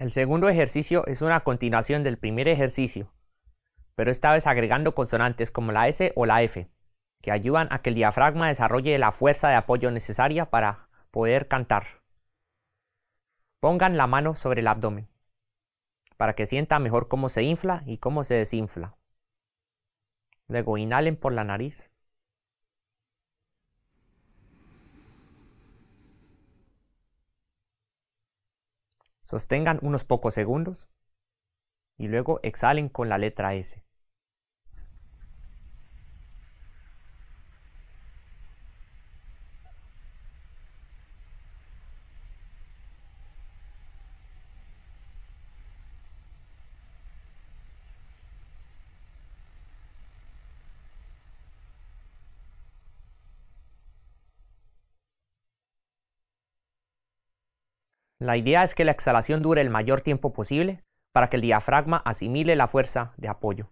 El segundo ejercicio es una continuación del primer ejercicio, pero esta vez agregando consonantes como la S o la F, que ayudan a que el diafragma desarrolle la fuerza de apoyo necesaria para poder cantar. Pongan la mano sobre el abdomen, para que sienta mejor cómo se infla y cómo se desinfla. Luego inhalen por la nariz Sostengan unos pocos segundos y luego exhalen con la letra S. La idea es que la exhalación dure el mayor tiempo posible para que el diafragma asimile la fuerza de apoyo.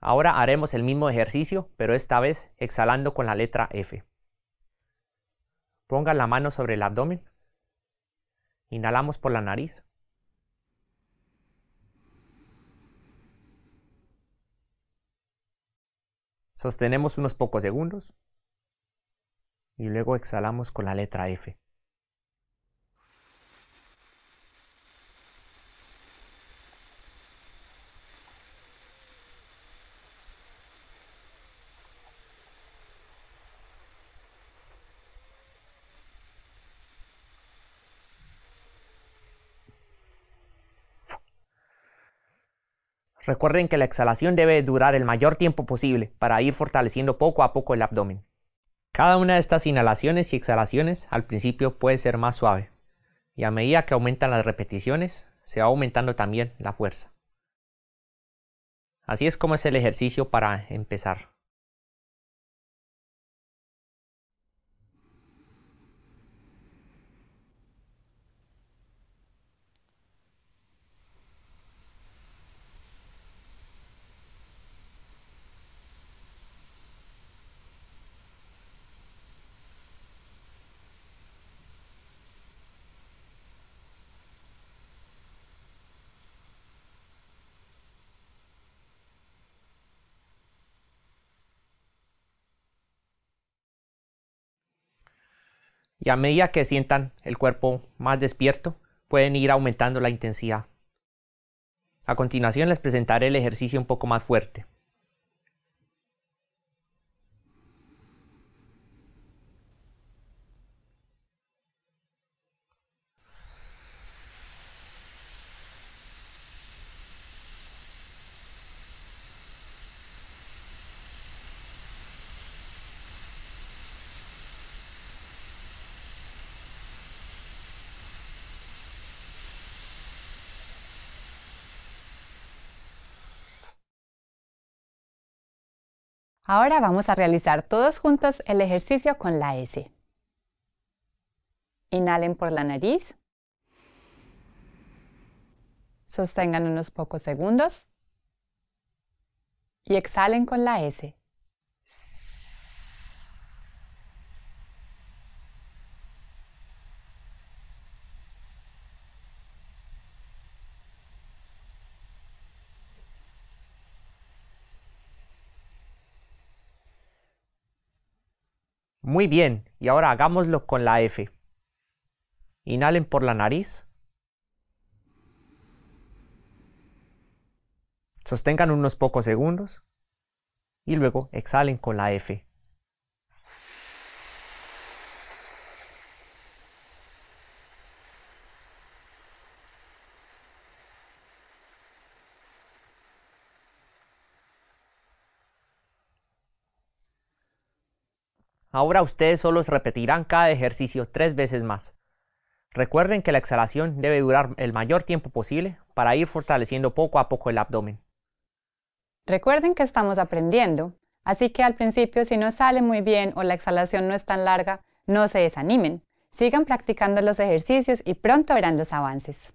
Ahora haremos el mismo ejercicio, pero esta vez exhalando con la letra F. Pongan la mano sobre el abdomen. Inhalamos por la nariz. Sostenemos unos pocos segundos y luego exhalamos con la letra F. Recuerden que la exhalación debe durar el mayor tiempo posible para ir fortaleciendo poco a poco el abdomen. Cada una de estas inhalaciones y exhalaciones al principio puede ser más suave, y a medida que aumentan las repeticiones, se va aumentando también la fuerza. Así es como es el ejercicio para empezar. y a medida que sientan el cuerpo más despierto, pueden ir aumentando la intensidad. A continuación les presentaré el ejercicio un poco más fuerte. Ahora vamos a realizar todos juntos el ejercicio con la S. Inhalen por la nariz. Sostengan unos pocos segundos. Y exhalen con la S. Muy bien, y ahora hagámoslo con la F. Inhalen por la nariz. Sostengan unos pocos segundos y luego exhalen con la F. Ahora ustedes solo repetirán cada ejercicio tres veces más. Recuerden que la exhalación debe durar el mayor tiempo posible para ir fortaleciendo poco a poco el abdomen. Recuerden que estamos aprendiendo, así que al principio si no sale muy bien o la exhalación no es tan larga, no se desanimen. Sigan practicando los ejercicios y pronto verán los avances.